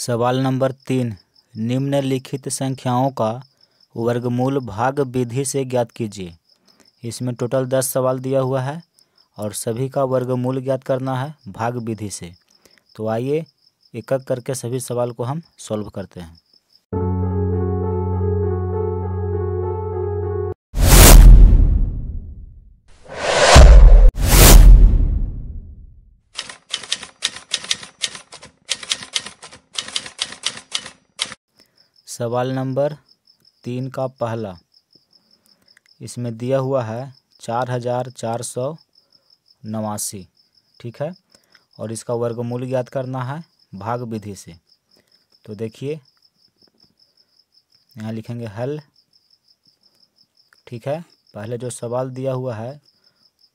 सवाल नंबर तीन निम्नलिखित संख्याओं का वर्गमूल भाग विधि से ज्ञात कीजिए इसमें टोटल दस सवाल दिया हुआ है और सभी का वर्गमूल ज्ञात करना है भाग विधि से तो आइए एक एक करके सभी सवाल को हम सॉल्व करते हैं सवाल नंबर तीन का पहला इसमें दिया हुआ है चार हजार चार सौ नवासी ठीक है और इसका वर्गमूल ज्ञात करना है भाग विधि से तो देखिए यहाँ लिखेंगे हल ठीक है पहले जो सवाल दिया हुआ है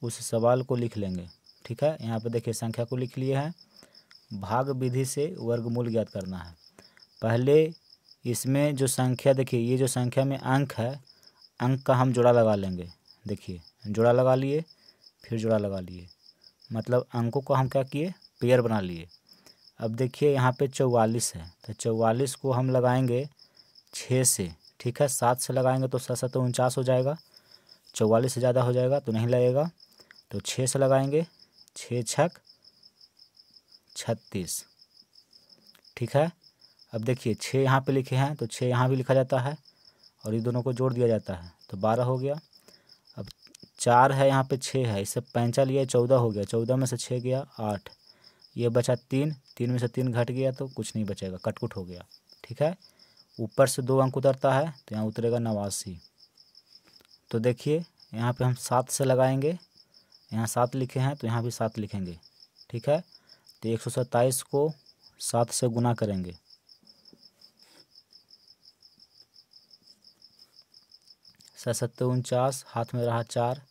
उस सवाल को लिख लेंगे ठीक है यहाँ पे देखिए संख्या को लिख लिए हैं भाग विधि से वर्गमूल ज्ञात करना है पहले इसमें जो संख्या देखिए ये जो संख्या में अंक है अंक का हम जोड़ा लगा लेंगे देखिए जोड़ा लगा लिए फिर जोड़ा लगा लिए मतलब अंकों को हम क्या किए पेयर बना लिए अब देखिए यहाँ पे चौवालीस है तो चौवालीस को हम लगाएंगे छः से ठीक है सात से लगाएंगे तो सात सत तो उनचास हो जाएगा चौवालीस से ज़्यादा हो जाएगा तो नहीं लगेगा तो छः से लगाएंगे छः छक छत्तीस ठीक है अब देखिए छः यहाँ पे लिखे हैं तो छः यहाँ भी लिखा जाता है और ये दोनों को जोड़ दिया जाता है तो बारह हो गया अब चार है यहाँ पे छः है इससे पैंचा लिया चौदह हो गया चौदह में से छः गया आठ ये बचा तीन तीन में से तीन घट गया तो कुछ नहीं बचेगा कटकुट हो गया ठीक है ऊपर से दो अंक उतरता है तो यहाँ उतरेगा नवासी तो देखिए यहाँ पर हम सात से लगाएंगे यहाँ सात लिखे हैं तो यहाँ भी सात लिखेंगे ठीक है तो एक सौ सत्ताईस को सात से गुना करेंगे सत्तर उनचास हाथ में रहा चार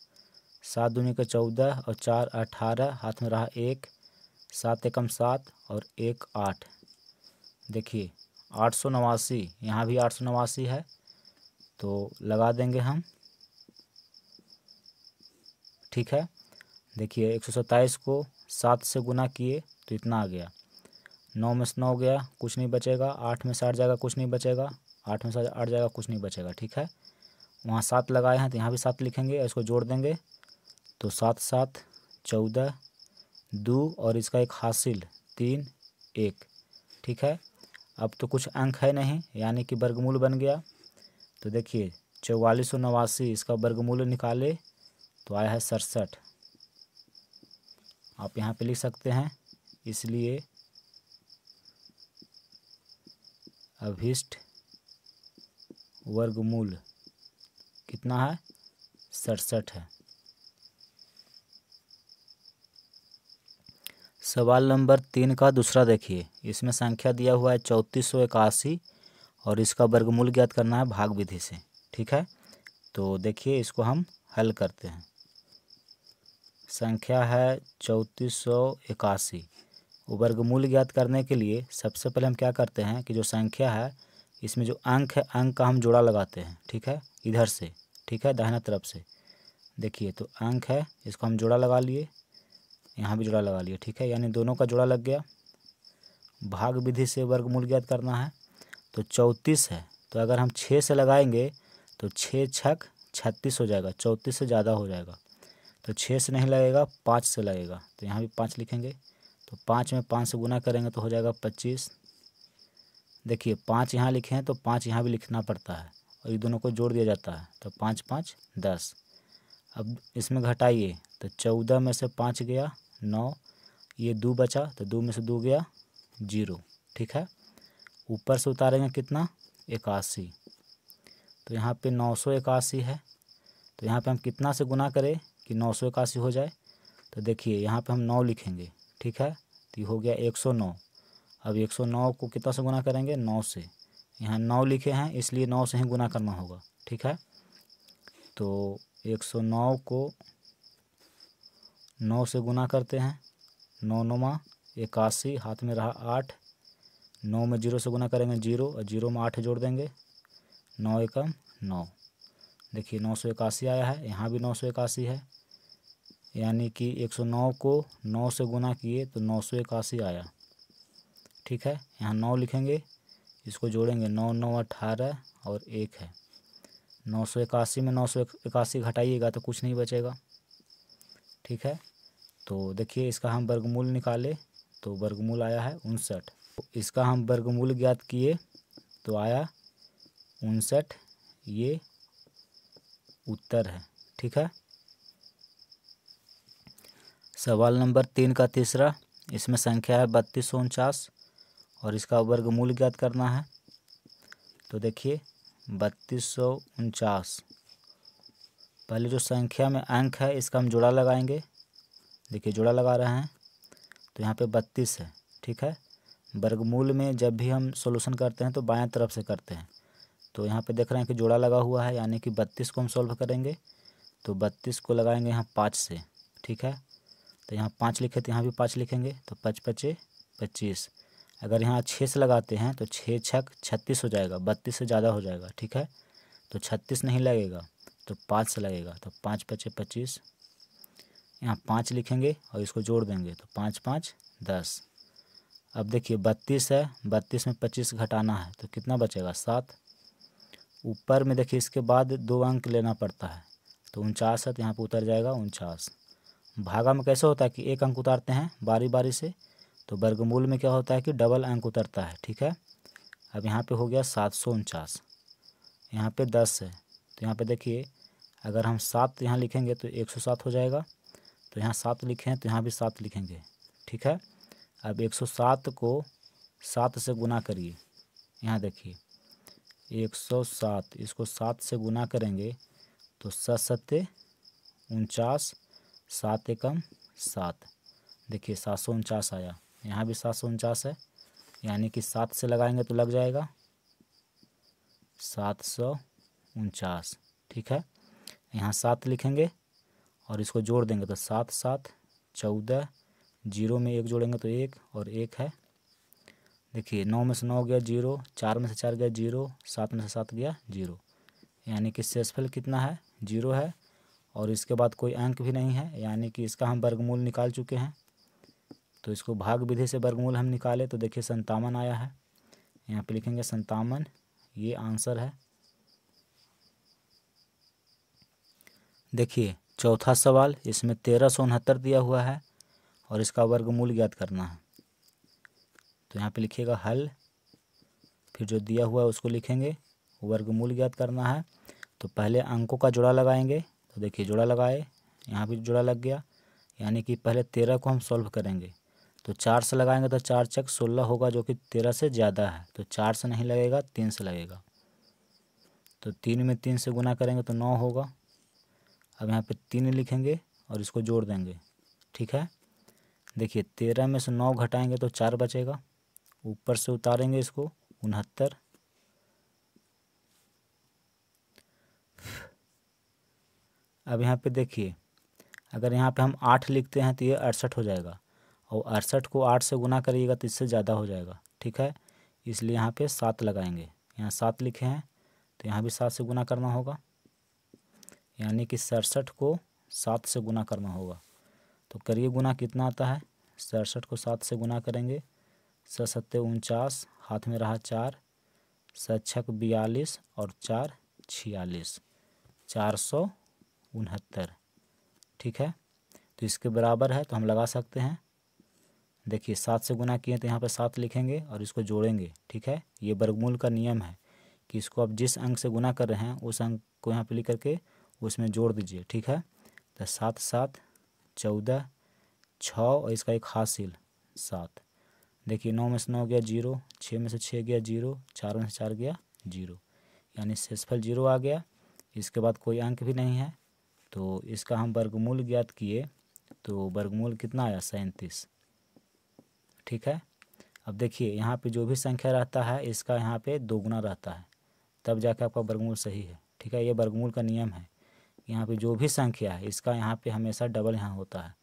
सात दूनी का चौदह और चार अठारह हाथ में रहा एक सात एकम सात और एक आठ देखिए आठ सौ नवासी यहाँ भी आठ सौ नवासी है तो लगा देंगे हम ठीक है देखिए एक सौ सत्ताईस को सात से गुना किए तो इतना आ गया नौ में से नौ गया कुछ नहीं बचेगा आठ में से आठ जाएगा कुछ नहीं बचेगा आठ में से आठ जाएगा कुछ नहीं बचेगा ठीक है वहाँ सात लगाए हैं तो यहाँ भी सात लिखेंगे इसको जोड़ देंगे तो सात सात चौदह दो और इसका एक हासिल तीन एक ठीक है अब तो कुछ अंक है नहीं यानी कि वर्गमूल बन गया तो देखिए चौवालीस सौ नवासी इसका वर्गमूल निकाले तो आया है सड़सठ आप यहाँ पे लिख सकते हैं इसलिए अभिष्ट वर्गमूल कितना है सड़सठ है सवाल नंबर तीन का दूसरा देखिए इसमें संख्या दिया हुआ है चौंतीस सौ इक्यासी और इसका वर्गमूल ज्ञात करना है भाग विधि से ठीक है तो देखिए इसको हम हल करते हैं संख्या है चौंतीस सौ इक्यासी वर्गमूल ज्ञात करने के लिए सबसे पहले हम क्या करते हैं कि जो संख्या है इसमें जो अंक है अंक का हम जोड़ा लगाते हैं ठीक है इधर से ठीक है दाहिना तरफ से देखिए तो अंक है इसको हम जोड़ा लगा लिए यहाँ भी जोड़ा लगा लिए ठीक है यानी दोनों का जोड़ा लग गया भाग विधि से वर्गमूल ज्ञात करना है तो चौंतीस है तो अगर हम छः से लगाएंगे तो छः छक छत्तीस हो जाएगा चौंतीस से ज़्यादा हो जाएगा तो छः से नहीं लगेगा पाँच से लगेगा तो यहाँ भी पाँच लिखेंगे तो पाँच में पाँच से गुना करेंगे तो हो जाएगा पच्चीस देखिए पाँच यहाँ लिखे हैं तो पाँच यहाँ भी लिखना पड़ता है और ये दोनों को जोड़ दिया जाता है तो पाँच पाँच दस अब इसमें घटाइए तो चौदह में से पाँच गया नौ ये दो बचा तो दो में से दो गया जीरो ठीक है ऊपर से उतारेंगे कितना इक्यासी तो यहाँ पे नौ सौ इक्यासी है तो यहाँ पे हम कितना से गुना करें कि नौ सौ इक्यासी हो जाए तो देखिए यहाँ पे हम नौ लिखेंगे ठीक है तो ये हो गया एक सौ नौ अब एक सौ नौ को कितना से गुना करेंगे नौ से यहाँ नौ लिखे हैं इसलिए नौ से ही गुना करना होगा ठीक है तो एक सौ नौ को नौ से गुना करते हैं नौ नौमा इक्यासी हाथ में रहा आठ नौ में जीरो से गुना करेंगे जीरो और जीरो में आठ जोड़ देंगे नौ एकम नौ देखिए नौ सौ इक्यासी आया है यहाँ भी नौ सौ इक्यासी है यानी कि एक सौ नौ को नौ से गुना किए तो नौ सौ इक्यासी आया ठीक है यहाँ नौ लिखेंगे इसको जोड़ेंगे नौ नौ अठारह और एक है नौ सौ इक्यासी में नौ सौ इक्यासी घटाइएगा तो कुछ नहीं बचेगा ठीक है तो देखिए इसका हम वर्गमूल निकाले तो वर्गमूल आया है उनसठ इसका हम वर्गमूल ज्ञात किए तो आया उनसठ ये उत्तर है ठीक है सवाल नंबर तीन का तीसरा इसमें संख्या है बत्तीस सौ उनचास और इसका वर्गमूल ज्ञात करना है तो देखिए बत्तीस सौ उनचास पहले जो संख्या में अंक है इसका हम जोड़ा लगाएंगे देखिए जोड़ा लगा रहे हैं तो यहाँ पे बत्तीस है ठीक है वर्गमूल में जब भी हम सोल्यूशन करते हैं तो बाएं तरफ से करते हैं तो यहाँ पे देख रहे हैं कि जोड़ा लगा हुआ है यानी कि बत्तीस को हम सॉल्व करेंगे तो बत्तीस को लगाएंगे यहाँ पाँच से ठीक है तो यहाँ पाँच लिखे तो यहाँ भी पाँच लिखेंगे तो पच पचे पच्चीस अगर यहाँ छः से लगाते हैं तो छः छक छत्तीस हो जाएगा बत्तीस से ज़्यादा हो जाएगा ठीक है तो छत्तीस नहीं लगेगा तो पाँच से लगेगा तो पाँच पचे पच्चीस यहाँ पाँच लिखेंगे और इसको जोड़ देंगे तो पाँच पाँच दस अब देखिए बत्तीस है बत्तीस में पच्चीस घटाना है तो कितना बचेगा सात ऊपर में देखिए इसके बाद दो अंक लेना पड़ता है तो उनचास है तो यहाँ पर उतर जाएगा उनचास भागा में कैसे होता है कि एक अंक उतारते हैं बारी बारी से तो वर्गमूल में क्या होता है कि डबल अंक उतरता है ठीक है अब यहाँ पे हो गया सात सौ उनचास यहाँ पर दस है तो यहाँ पे देखिए अगर हम सात यहाँ लिखेंगे तो एक सौ सात हो जाएगा तो यहाँ सात लिखे हैं तो यहाँ भी सात लिखेंगे ठीक है अब एक सौ सात को सात से गुना करिए यहाँ देखिए एक सौ सात इसको सात से गुना करेंगे तो सत सत्य उनचास सात एकम सात देखिए सात सौ उनचास आया यहाँ भी सात सौ उनचास है यानी कि सात से लगाएंगे तो लग जाएगा सात सौ उनचास ठीक है यहाँ सात लिखेंगे और इसको जोड़ देंगे तो सात सात चौदह जीरो में एक जोड़ेंगे तो एक और एक है देखिए नौ में से नौ गया जीरो चार में से चार गया जीरो सात में से सात गया जीरो यानी कि शेषफल कितना है जीरो है और इसके बाद कोई अंक भी नहीं है यानी कि इसका हम वर्गमूल निकाल चुके हैं तो इसको भाग विधि से वर्गमूल हम निकाले तो देखिए संतावन आया है यहाँ पे लिखेंगे संतावन ये आंसर है देखिए चौथा सवाल इसमें तेरह सौ उनहत्तर दिया हुआ है और इसका वर्गमूल ज्ञात करना है तो यहाँ पे लिखिएगा हल फिर जो दिया हुआ है उसको लिखेंगे वर्गमूल ज्ञात करना है तो पहले अंकों का जोड़ा लगाएंगे तो देखिए जोड़ा लगाए यहाँ भी जोड़ा लग गया यानी कि पहले तेरह को हम सॉल्व करेंगे तो चार से लगाएंगे तो चार चक सोलह होगा जो कि तेरह से ज़्यादा है तो चार से नहीं लगेगा तीन से लगेगा तो तीन में तीन से गुना करेंगे तो नौ होगा अब यहाँ पर तीन लिखेंगे और इसको जोड़ देंगे ठीक है देखिए तेरह में से नौ घटाएंगे तो चार बचेगा ऊपर से उतारेंगे इसको उनहत्तर अब यहाँ पे देखिए अगर यहाँ पे हम आठ लिखते हैं तो ये अड़सठ हो जाएगा और अड़सठ को आठ से गुना करिएगा तो इससे ज़्यादा हो जाएगा ठीक है इसलिए यहाँ पे सात लगाएंगे यहाँ सात लिखे हैं तो यहाँ भी सात से गुना करना होगा यानी कि सड़सठ को सात से गुना करना होगा तो करिए गुना कितना आता है सड़सठ को सात से गुना करेंगे सत्य उनचास हाथ में रहा चार सच्छक बयालीस और चार छियालीस चार सौ उनहत्तर ठीक है तो इसके बराबर है तो हम लगा सकते हैं देखिए सात से गुना किए तो यहाँ पर सात लिखेंगे और इसको जोड़ेंगे ठीक है ये वर्गमूल का नियम है कि इसको आप जिस अंक से गुना कर रहे हैं उस अंक को यहाँ पर लिख करके उसमें जोड़ दीजिए ठीक है तो सात सात चौदह छः और इसका एक हासिल सात देखिए नौ में से नौ गया जीरो छः में से छः गया जीरो चार में से चार गया जीरो यानी शेषफल जीरो आ गया इसके बाद कोई अंक भी नहीं है तो इसका हम वर्गमूल ज्ञात किए तो वर्गमूल कितना आया सैंतीस ठीक है अब देखिए यहाँ पे जो भी संख्या रहता है इसका यहाँ पे दोगुना रहता है तब जाके आपका वर्गमूल सही है ठीक है ये वर्गमूल का नियम है यहाँ पे जो भी संख्या है इसका यहाँ पे हमेशा डबल यहाँ होता है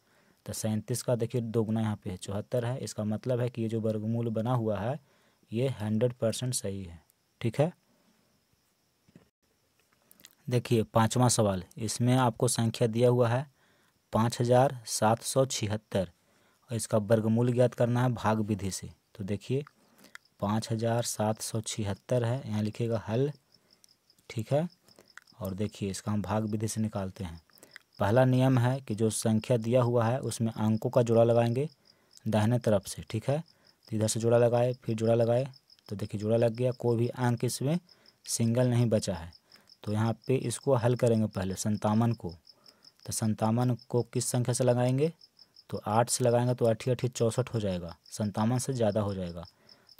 तो सैंतीस का देखिए दोगुना यहाँ पे है चौहत्तर है इसका मतलब है कि ये जो वर्गमूल बना हुआ है ये हंड्रेड परसेंट सही है ठीक है देखिए पाँचवा सवाल इसमें आपको संख्या दिया हुआ है पाँच हज़ार सात सौ छिहत्तर और इसका वर्गमूल ज्ञात करना है भाग विधि से तो देखिए पाँच हज़ार सात सौ छिहत्तर है यहाँ लिखेगा हल ठीक है और देखिए इसका हम भाग विधि से निकालते हैं पहला नियम है कि जो संख्या दिया हुआ है उसमें अंकों का जोड़ा लगाएंगे दाहिने तरफ से ठीक है तो इधर से जोड़ा लगाए फिर जोड़ा लगाए तो देखिए जोड़ा लग गया कोई भी अंक इसमें सिंगल नहीं बचा है तो यहाँ पे इसको हल करेंगे पहले संतावन को तो संतावन को किस संख्या से लगाएंगे तो आठ से लगाएंगे तो अठी अठी चौंसठ हो जाएगा संतावन से ज़्यादा हो जाएगा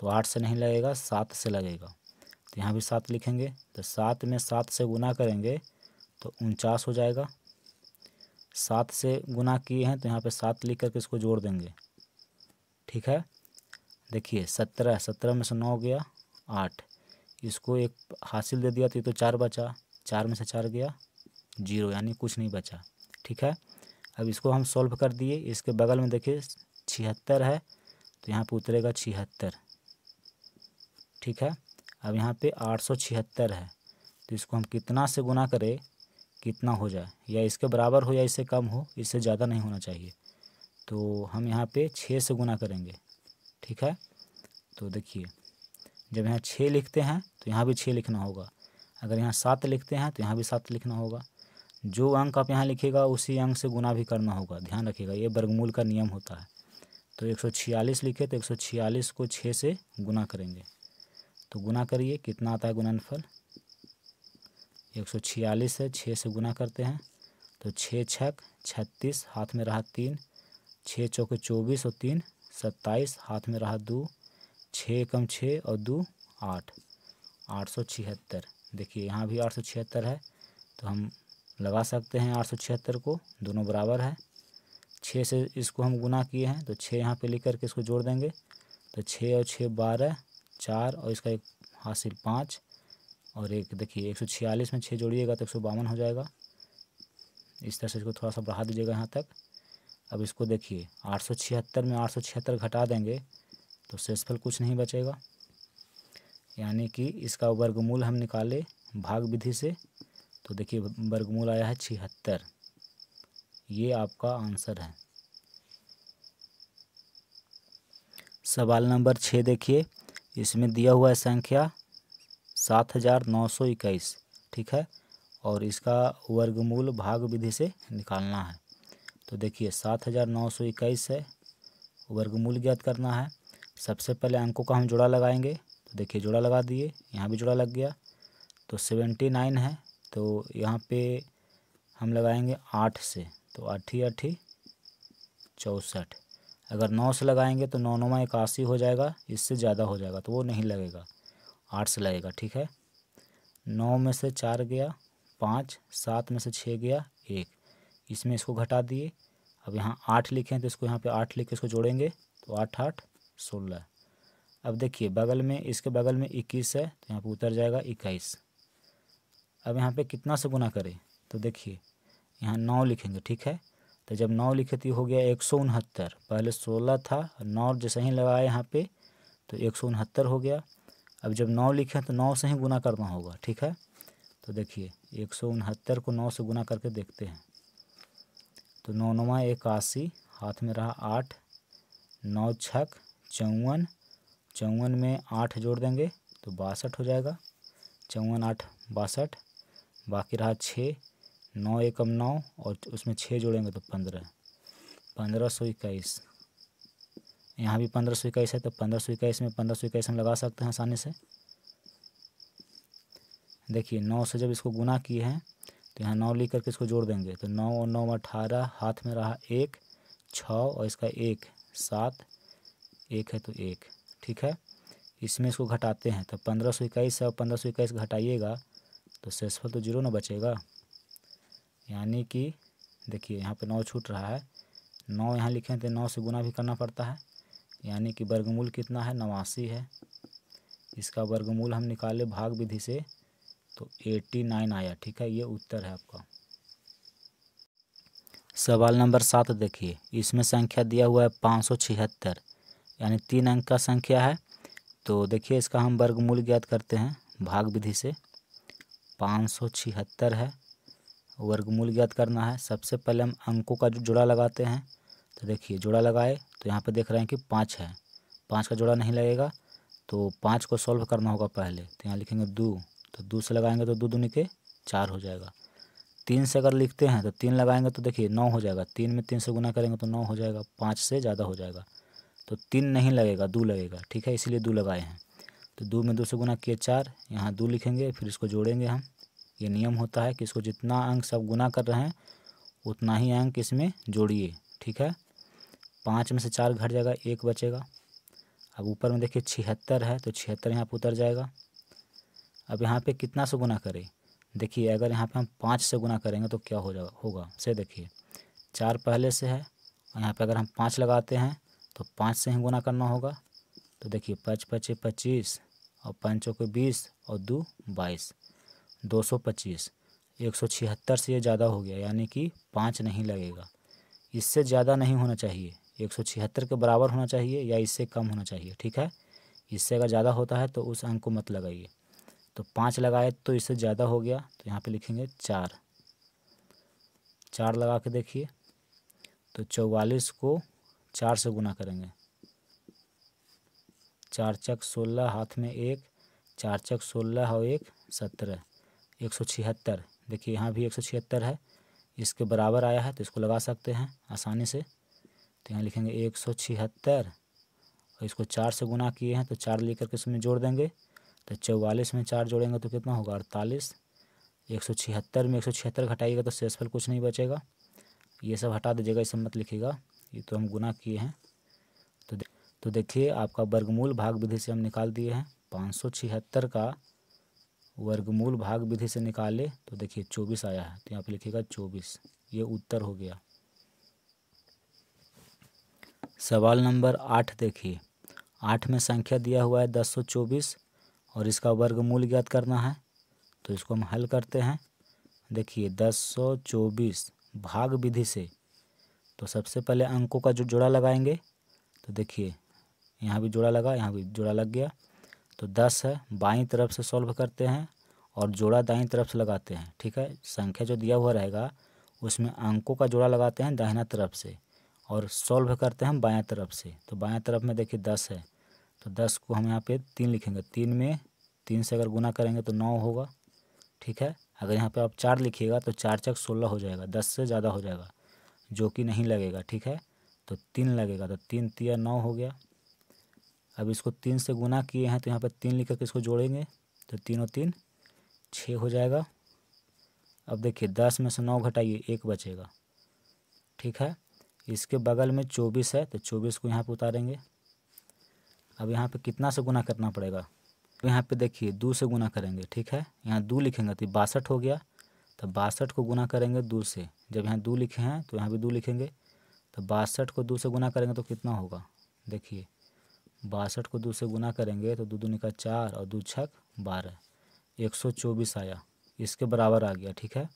तो आठ से नहीं लगेगा सात से लगेगा तो यहाँ भी सात लिखेंगे तो सात में सात से गुना करेंगे तो उनचास हो जाएगा सात से गुना किए हैं तो यहाँ पे सात लिख करके इसको जोड़ देंगे ठीक है देखिए सत्रह सत्रह में से नौ गया आठ इसको एक हासिल दे दिया तो ये तो चार बचा चार में से चार गया जीरो यानी कुछ नहीं बचा ठीक है अब इसको हम सॉल्व कर दिए इसके बगल में देखिए छिहत्तर है तो यहाँ पर उतरेगा छिहत्तर ठीक है अब यहाँ पे आठ सौ छिहत्तर है तो इसको हम कितना से गुना करें कितना हो जाए या इसके बराबर हो या इससे कम हो इससे ज़्यादा नहीं होना चाहिए तो हम यहाँ पे छः से गुना करेंगे ठीक है तो देखिए जब यहाँ छः लिखते हैं तो यहाँ भी छः लिखना होगा अगर यहाँ सात लिखते हैं तो यहाँ भी सात लिखना होगा जो अंक आप यहाँ लिखेगा उसी अंक से गुना भी करना होगा ध्यान रखिएगा ये वर्गमूल का नियम होता है तो 146 लिखे तो 146 को 6 से गुना करेंगे तो गुना करिए कितना आता है गुणनफल 146 है 6 से गुना करते हैं तो छः छक छत्तीस हाथ में रहा तीन छः चौके चौबीस और तीन सत्ताईस हाथ में रहा दो छः कम छः और दो आठ आठ सौ छिहत्तर देखिए यहाँ भी आठ सौ छिहत्तर है तो हम लगा सकते हैं आठ सौ छिहत्तर को दोनों बराबर है छः से इसको हम गुना किए हैं तो छः यहाँ पे लिख करके इसको जोड़ देंगे तो छः और छः बारह चार और इसका एक हासिल पाँच और एक देखिए एक सौ छियालीस में छः जोड़िएगा तो एक सौ बावन हो जाएगा इस तरह से इसको थोड़ा सा बढ़ा दीजिएगा यहाँ तक अब इसको देखिए आठ सौ छिहत्तर में आठ सौ छिहत्तर घटा देंगे तो शेषफल कुछ नहीं बचेगा यानी कि इसका वर्गमूल हम निकाले भाग विधि से तो देखिए वर्गमूल आया है छिहत्तर ये आपका आंसर है सवाल नंबर छः देखिए इसमें दिया हुआ है संख्या सात हजार नौ सौ इक्कीस ठीक है और इसका वर्गमूल भाग विधि से निकालना है तो देखिए सात हजार नौ सौ इक्कीस है वर्गमूल ज्ञात करना है सबसे पहले अंकों का हम जोड़ा लगाएंगे तो देखिए जोड़ा लगा दिए यहाँ भी जोड़ा लग गया तो सेवेंटी नाइन है तो यहाँ पे हम लगाएंगे आठ से तो आठी अठी चौंसठ अगर नौ से लगाएंगे तो नौ नौवा इक्यासी हो जाएगा इससे ज़्यादा हो जाएगा तो वो नहीं लगेगा आठ से लगेगा ठीक है नौ में से चार गया पाँच सात में से छः गया एक इसमें इसको घटा दिए अब यहाँ आठ लिखे हैं तो इसको यहाँ पे आठ लिख के इसको जोड़ेंगे तो आठ आठ सोलह अब देखिए बगल में इसके बगल में इक्कीस है तो यहाँ पर उतर जाएगा इक्कीस अब यहाँ पे कितना से गुना करें तो देखिए यहाँ नौ लिखेंगे ठीक है तो जब नौ लिखे तो हो गया एक सौ उनहत्तर पहले सोलह था नौ जैसे ही लगाया यहाँ पे तो एक सौ उनहत्तर हो गया अब जब नौ लिखे तो नौ से ही गुना करना होगा ठीक है तो देखिए एक सौ उनहत्तर को नौ से गुना करके देखते हैं तो नौ नवा इक्यासी हाथ में रहा आठ नौ छक चौवन चौवन में आठ जोड़ देंगे तो बासठ हो जाएगा चौवन आठ बासठ बाकी रहा छः नौ एकम नौ और उसमें छः जोड़ेंगे तो पंद्रह पंद्रह सौ इक्कीस यहाँ भी पंद्रह सौ इक्कीस है तो पंद्रह सौ इक्कीस में पंद्रह सौ इक्कीस हम लगा सकते हैं आसानी से देखिए नौ से जब इसको गुना किए हैं तो यहाँ नौ लिख करके इसको जोड़ देंगे तो नौ और नौ अठारह हाथ में रहा एक छः और इसका एक सात एक है तो एक ठीक है इसमें इसको घटाते हैं तो पंद्रह सौ इक्कीस है और पंद्रह सौ इक्कीस घटाइएगा तो सेसफल तो जीरो ना बचेगा यानी कि देखिए यहाँ पे नौ छूट रहा है नौ यहाँ लिखे थे नौ से गुना भी करना पड़ता है यानी कि वर्गमूल कितना है नवासी है इसका वर्गमूल हम निकाले भाग विधि से तो एट्टी नाइन आया ठीक है ये उत्तर है आपका सवाल नंबर सात देखिए इसमें संख्या दिया हुआ है पाँच सौ छिहत्तर यानी तीन अंक का संख्या है तो देखिए इसका हम वर्गमूल ज्ञात करते हैं भाग विधि से पाँच सौ छिहत्तर है वर्गमूल ज्ञात करना है सबसे पहले हम अंकों का जो जोड़ा लगाते हैं तो देखिए जोड़ा लगाए तो यहाँ पर देख रहे हैं कि पाँच है पाँच का जोड़ा नहीं लगेगा तो पाँच को सॉल्व करना होगा पहले तो यहाँ लिखेंगे दो तो दो से लगाएंगे तो दो दून के चार हो जाएगा तीन से अगर लिखते हैं तो तीन लगाएंगे तो देखिए नौ हो जाएगा तीन में तीन से गुना करेंगे तो नौ हो जाएगा पाँच से ज़्यादा हो जाएगा तो तीन नहीं लगेगा दो लगेगा ठीक है इसीलिए दो लगाए हैं तो दो में दो से गुना किए चार यहाँ दो लिखेंगे फिर इसको जोड़ेंगे हम ये नियम होता है कि इसको जितना अंक सब गुना कर रहे हैं उतना ही अंक इसमें जोड़िए ठीक है पाँच में से चार घट जाएगा एक बचेगा अब ऊपर में देखिए छिहत्तर है तो छिहत्तर यहाँ पर उतर जाएगा अब यहाँ पे कितना से गुना करें देखिए अगर यहाँ पे हम पाँच से गुना करेंगे तो क्या हो जाएगा होगा से देखिए चार पहले से है और यहाँ पे अगर हम पाँच लगाते हैं तो पाँच से ही गुना करना होगा तो देखिए पच पचे पच्चीस और पंचों के बीस और दो बाईस दो सौ पच्चीस एक सौ छिहत्तर से ये ज़्यादा हो गया यानी कि पाँच नहीं लगेगा इससे ज़्यादा नहीं होना चाहिए एक सौ छिहत्तर के बराबर होना चाहिए या इससे कम होना चाहिए ठीक है इससे अगर ज़्यादा होता है तो उस अंक को मत लगाइए तो पाँच लगाए तो इससे ज़्यादा हो गया तो यहाँ पे लिखेंगे चार चार लगा के देखिए तो चौवालीस को चार से गुना करेंगे चार चक सोलह हाथ में एक चार चक सोलह और एक सत्रह एक सौ छिहत्तर देखिए यहाँ भी एक सौ छिहत्तर है इसके बराबर आया है तो इसको लगा सकते हैं आसानी से तो यहाँ लिखेंगे एक सौ छिहत्तर और इसको चार से गुना किए हैं तो चार लेकर के इसमें जोड़ देंगे तो चौवालीस में चार जोड़ेंगे तो कितना होगा अड़तालीस एक सौ छिहत्तर में एक सौ छिहत्तर घटाइएगा तो शेषफल कुछ नहीं बचेगा ये सब हटा दीजिएगा इसे मत लिखिएगा ये तो हम गुना किए हैं तो दे, तो देखिए आपका वर्गमूल भाग विधि से हम निकाल दिए हैं पाँच सौ छिहत्तर का वर्गमूल भाग विधि से निकाले तो देखिए चौबीस आया है तो यहाँ पे लिखेगा चौबीस ये उत्तर हो गया सवाल नंबर आठ देखिए आठ में संख्या दिया हुआ है दस सौ चौबीस और इसका वर्गमूल ज्ञात करना है तो इसको हम हल करते हैं देखिए दस सौ चौबीस भाग विधि से तो सबसे पहले अंकों का जो जोड़ा लगाएंगे तो देखिए यहाँ भी जोड़ा लगा यहाँ भी जोड़ा लग गया तो दस है बाईं तरफ से सॉल्व करते हैं और जोड़ा दाईं तरफ से लगाते हैं ठीक है संख्या जो दिया हुआ रहेगा उसमें अंकों का जोड़ा लगाते हैं दाहिना तरफ से और सॉल्व करते हैं बायां तरफ से तो बायां तरफ में देखिए दस है तो दस को हम यहाँ पे तीन लिखेंगे तीन में तीन से अगर गुना करेंगे तो नौ होगा ठीक है अगर यहाँ पे आप चार लिखिएगा तो चार चक सोलह हो जाएगा दस से ज़्यादा हो जाएगा जो कि नहीं लगेगा ठीक है तो तीन लगेगा तो तीन तिया नौ हो गया अब इसको तीन से गुना किए हैं तो यहाँ पर तीन लिख के इसको जोड़ेंगे तो तीन और तीन छः हो जाएगा अब देखिए दस में से नौ घटाइए एक बचेगा ठीक है इसके बगल में चौबीस है तो चौबीस को यहाँ पर उतारेंगे अब यहाँ पर कितना से गुना करना पड़ेगा तो यहाँ पर देखिए दो से गुना करेंगे ठीक है यहाँ दो लिखेंगे तो बासठ हो गया तो बासठ को गुना करेंगे दो से जब यहाँ दो लिखे हैं तो यहाँ भी दो लिखेंगे तो बासठ को दो से गुना करेंगे तो कितना होगा देखिए बासठ को दो से गुना करेंगे तो दो दूनिका का चार और दो छक बारह एक सौ चौबीस आया इसके बराबर आ गया ठीक है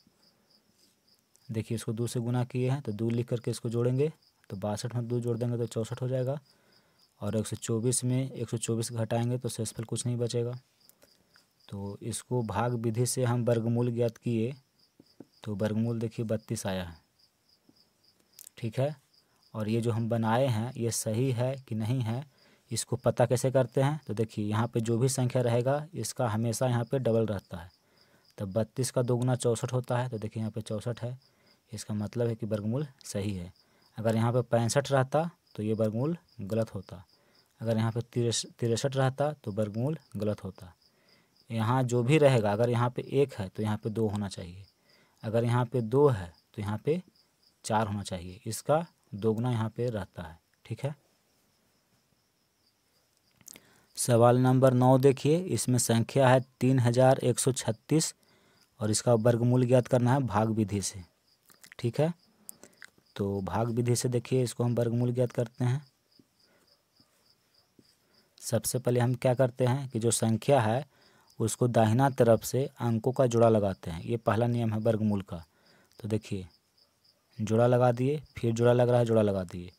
देखिए इसको दो से गुना किए हैं तो दो लिख करके इसको जोड़ेंगे तो बासठ में दो जोड़ देंगे तो चौंसठ हो जाएगा और एक सौ चौबीस में एक सौ चौबीस घटाएँगे तो शेषफल कुछ नहीं बचेगा तो इसको भाग विधि से हम वर्गमूल ज्ञात किए तो वर्गमूल देखिए बत्तीस आया है ठीक है और ये जो हम बनाए हैं ये सही है कि नहीं है इसको पता कैसे करते हैं तो देखिए यहाँ पे जो भी संख्या रहेगा इसका हमेशा यहाँ पे डबल रहता है तो बत्तीस का दोगुना चौंसठ होता है तो देखिए यहाँ पे चौंसठ है इसका मतलब है कि वर्गमूल सही है अगर यहाँ पे पैंसठ रहता तो ये वर्गमूल गलत होता अगर यहाँ पे तिरस तिरसठ रहता तो वर्गमूल गलत होता यहाँ जो भी रहेगा अगर यहाँ पर एक है तो यहाँ पर दो होना चाहिए अगर यहाँ पर दो है तो यहाँ पर चार होना चाहिए इसका दोगुना यहाँ पर रहता है ठीक है सवाल नंबर नौ देखिए इसमें संख्या है तीन हजार एक सौ छत्तीस और इसका वर्गमूल ज्ञात करना है भाग विधि से ठीक है तो भाग विधि से देखिए इसको हम वर्गमूल ज्ञात करते हैं सबसे पहले हम क्या करते हैं कि जो संख्या है उसको दाहिना तरफ से अंकों का जुड़ा लगाते हैं ये पहला नियम है वर्गमूल का तो देखिए जुड़ा लगा दिए फिर जुड़ा लग रहा है जुड़ा लगा दिए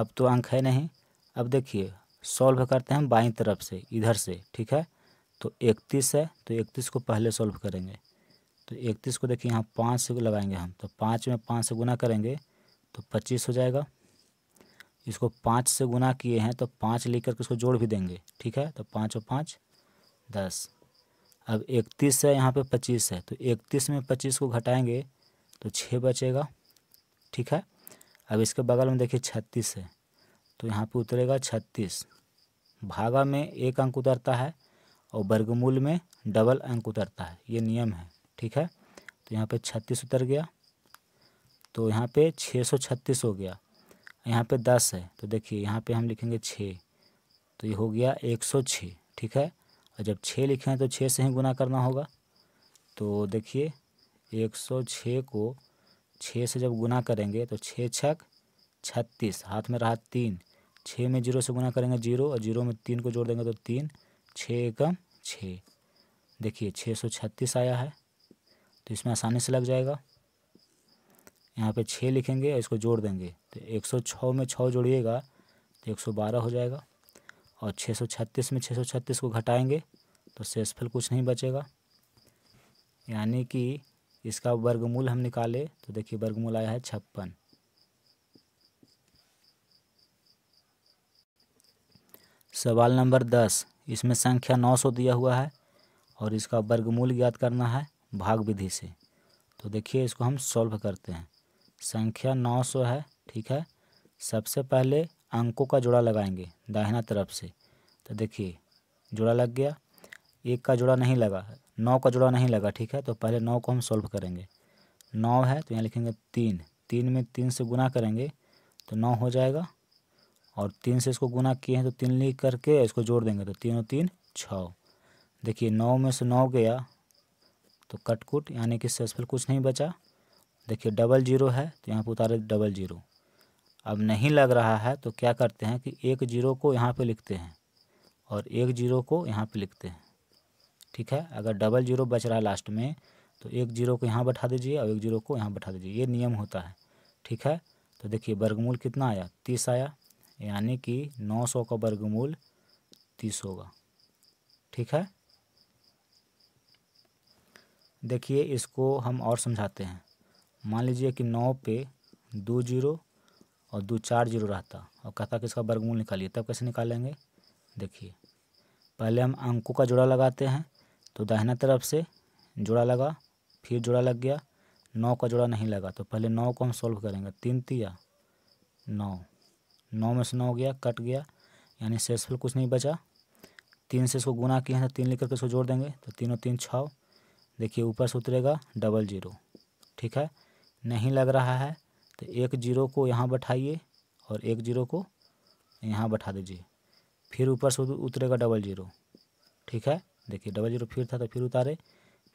अब तो अंक है नहीं अब देखिए सॉल्व करते हैं बाई तरफ से इधर से ठीक है तो इकतीस है तो इकतीस को पहले सॉल्व करेंगे तो इकतीस को देखिए यहाँ पाँच से लगाएंगे हम तो पाँच में पाँच से गुना करेंगे तो पच्चीस हो जाएगा इसको पाँच से गुना किए हैं तो पाँच लिख करके इसको जोड़ भी देंगे ठीक है तो पाँच और पाँच दस अब इकतीस है यहाँ पे पच्चीस है तो इकतीस में पच्चीस को घटाएंगे तो छः बचेगा ठीक है अब इसके बगल में देखिए छत्तीस है तो यहाँ पे उतरेगा छत्तीस भागा में एक अंक उतरता है और वर्गमूल में डबल अंक उतरता है ये नियम है ठीक है तो यहाँ पे छत्तीस उतर गया तो यहाँ पे छः सौ छत्तीस हो गया यहाँ पे दस है तो देखिए यहाँ पे हम लिखेंगे छः तो ये हो गया एक सौ छः ठीक है और जब छः लिखे हैं तो छः से ही गुना करना होगा तो देखिए एक सौ छः को छः से जब गुना करेंगे तो छः छक छत्तीस हाथ में रहा तीन छः में जीरो से गुना करेंगे जीरो और जीरो में तीन को जोड़ देंगे तो तीन छः एकम छः देखिए छः सौ छत्तीस आया है तो इसमें आसानी से लग जाएगा यहाँ पे छः लिखेंगे और इसको जोड़ देंगे तो एक सौ छः में छः जोड़िएगा तो एक सौ बारह हो जाएगा और छः सौ छत्तीस में छः सौ छत्तीस को घटाएंगे तो शेषफल कुछ नहीं बचेगा यानी कि इसका वर्गमूल हम निकाले तो देखिए वर्गमूल आया है छप्पन सवाल नंबर दस इसमें संख्या नौ सौ दिया हुआ है और इसका वर्गमूल ज्ञात करना है भाग विधि से तो देखिए इसको हम सॉल्व करते हैं संख्या नौ सौ है ठीक है सबसे पहले अंकों का जोड़ा लगाएंगे दाहिना तरफ से तो देखिए जोड़ा लग गया एक का जोड़ा नहीं लगा नौ का जोड़ा नहीं लगा ठीक है तो पहले नौ को हम सॉल्व करेंगे नौ है तो यहाँ लिखेंगे तीन तीन में तीन से गुना करेंगे तो नौ हो जाएगा और तीन से इसको गुना किए हैं तो तीन लिख करके इसको जोड़ देंगे तो तीन और तीन छः देखिए नौ में से नौ गया तो कटकुट यानी कि ससफल कुछ नहीं बचा देखिए डबल जीरो है तो यहाँ पर उतारे डबल जीरो अब नहीं लग रहा है तो क्या करते हैं कि एक जीरो को यहाँ पे लिखते हैं और एक जीरो को यहाँ पे लिखते हैं ठीक है अगर डबल जीरो बच रहा है लास्ट में तो एक जीरो को यहाँ बैठा दीजिए और एक जीरो को यहाँ बैठा दीजिए ये नियम होता है ठीक है तो देखिए वर्गमूल कितना आया तीस आया यानी कि 900 का वर्गमूल 30 होगा ठीक है देखिए इसको हम और समझाते हैं मान लीजिए कि नौ पे दो जीरो और दो चार जीरो रहता और कहता कि इसका वर्गमूल निकालिए तब कैसे निकालेंगे देखिए पहले हम अंकों का जोड़ा लगाते हैं तो दाहिना तरफ से जोड़ा लगा फिर जोड़ा लग गया नौ का जोड़ा नहीं लगा तो पहले नौ को हम सॉल्व करेंगे तीन तिया नौ नौ में से नौ गया कट गया यानी शेषफल कुछ नहीं बचा तीन से इसको गुना किए हैं तो तीन लेकर के इसको जोड़ देंगे तो तीनों तीन छः देखिए ऊपर से उतरेगा डबल जीरो ठीक है नहीं लग रहा है तो एक जीरो को यहाँ बैठाइए और एक जीरो को यहाँ बैठा दीजिए फिर ऊपर से उतरेगा डबल जीरो ठीक है देखिए डबल जीरो फिर था तो फिर उतारे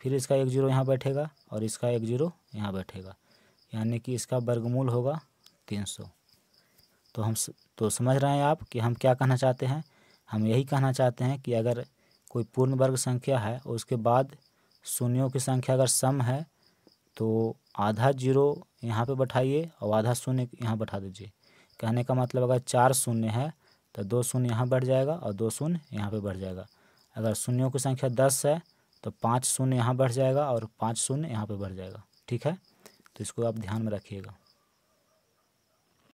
फिर इसका एक जीरो यहाँ बैठेगा और इसका एक जीरो यहाँ बैठेगा यानी कि इसका वर्गमूल होगा तीन सौ तो हम तो समझ रहे हैं आप कि हम क्या कहना चाहते हैं हम यही कहना चाहते हैं कि अगर कोई पूर्ण वर्ग संख्या है और उसके बाद शून्यों की संख्या अगर सम है तो आधा जीरो यहाँ पे बैठाइए और आधा शून्य यहाँ बैठा दीजिए कहने का मतलब अगर चार शून्य है तो दो शून्य यहाँ बढ़ जाएगा और दो शून्य यहाँ पे बढ़ जाएगा अगर शून्यों की संख्या दस है तो पाँच शून्य यहाँ बढ़ जाएगा और पाँच शून्य यहाँ पे बढ़ जाएगा ठीक है तो इसको आप ध्यान में रखिएगा